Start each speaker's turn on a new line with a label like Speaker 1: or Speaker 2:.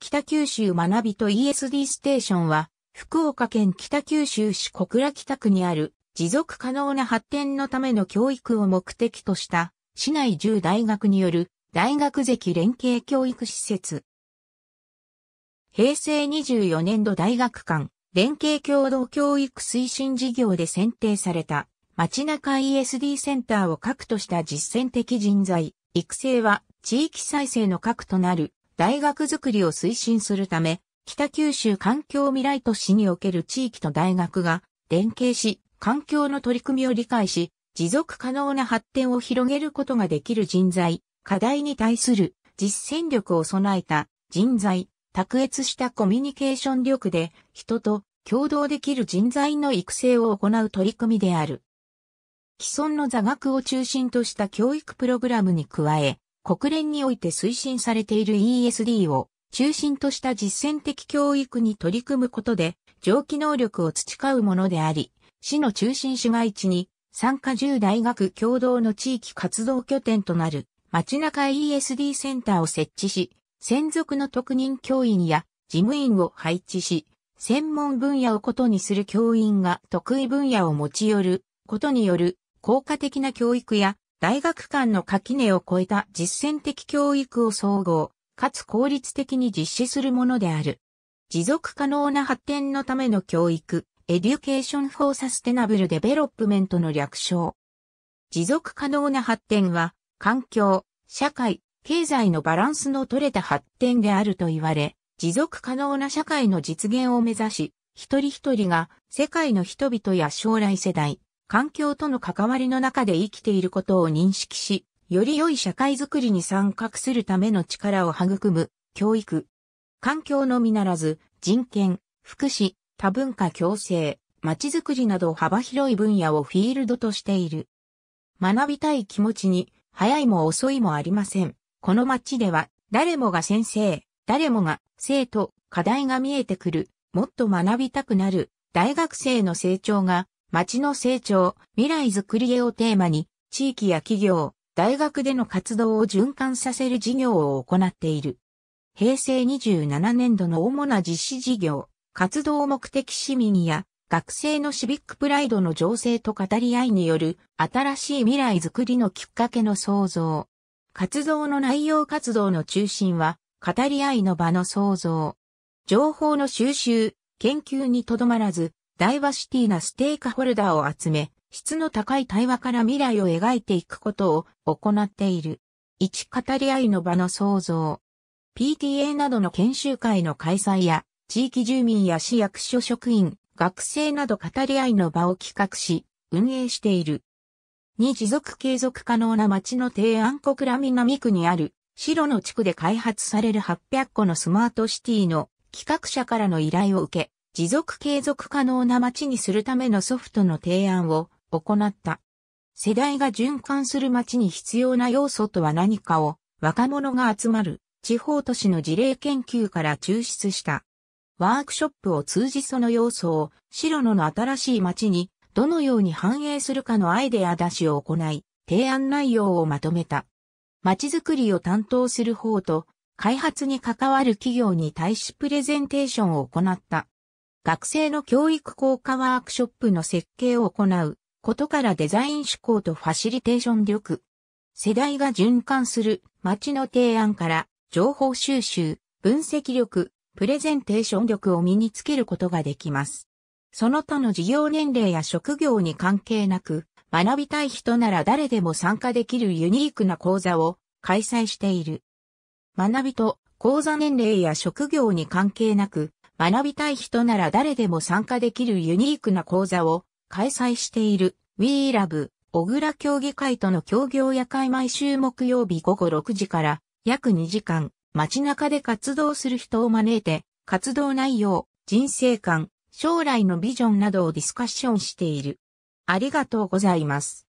Speaker 1: 北九州学びと ESD ステーションは、福岡県北九州市小倉北区にある、持続可能な発展のための教育を目的とした、市内10大学による、大学籍連携教育施設。平成24年度大学間、連携共同教育推進事業で選定された、街中 ESD センターを核とした実践的人材、育成は地域再生の核となる大学づくりを推進するため、北九州環境未来都市における地域と大学が連携し、環境の取り組みを理解し、持続可能な発展を広げることができる人材、課題に対する実践力を備えた人材、卓越したコミュニケーション力で人と共同できる人材の育成を行う取り組みである。既存の座学を中心とした教育プログラムに加え、国連において推進されている ESD を中心とした実践的教育に取り組むことで、上記能力を培うものであり、市の中心市街地に、参加10大学共同の地域活動拠点となる街中 ESD センターを設置し、専属の特任教員や事務員を配置し、専門分野をことにする教員が得意分野を持ち寄ることによる効果的な教育や大学間の垣根を超えた実践的教育を総合、かつ効率的に実施するものである。持続可能な発展のための教育、エデュケーション・フォー・サステナブル・デベロップメントの略称。持続可能な発展は、環境、社会、経済のバランスの取れた発展であると言われ、持続可能な社会の実現を目指し、一人一人が世界の人々や将来世代、環境との関わりの中で生きていることを認識し、より良い社会づくりに参画するための力を育む、教育。環境のみならず、人権、福祉、多文化共生、街づくりなど幅広い分野をフィールドとしている。学びたい気持ちに、早いも遅いもありません。この街では、誰もが先生、誰もが生徒、課題が見えてくる、もっと学びたくなる、大学生の成長が町の成長、未来づくりへをテーマに、地域や企業、大学での活動を循環させる事業を行っている。平成27年度の主な実施事業、活動目的市民や学生のシビックプライドの情勢と語り合いによる新しい未来づくりのきっかけの創造。活動の内容活動の中心は語り合いの場の創造。情報の収集、研究にとどまらずダイバーシティなステークホルダーを集め、質の高い対話から未来を描いていくことを行っている。一語り合いの場の創造。PTA などの研修会の開催や、地域住民や市役所職員、学生など語り合いの場を企画し、運営している。2持続継続可能な町の提案ミナ南区にある、白の地区で開発される800個のスマートシティの企画者からの依頼を受け、持続継続可能な街にするためのソフトの提案を行った。世代が循環する街に必要な要素とは何かを若者が集まる地方都市の事例研究から抽出した。ワークショップを通じその要素を白野の新しい街にどのように反映するかのアイデア出しを行い、提案内容をまとめた。街づくりを担当する方と開発に関わる企業に対しプレゼンテーションを行った。学生の教育効果ワークショップの設計を行うことからデザイン思考とファシリテーション力。世代が循環する街の提案から情報収集、分析力、プレゼンテーション力を身につけることができます。その他の事業年齢や職業に関係なく、学びたい人なら誰でも参加できるユニークな講座を開催している。学びと講座年齢や職業に関係なく、学びたい人なら誰でも参加できるユニークな講座を開催している WeLove 小倉協議会との協業夜会毎週木曜日午後6時から約2時間街中で活動する人を招いて活動内容、人生観、将来のビジョンなどをディスカッションしている。ありがとうございます。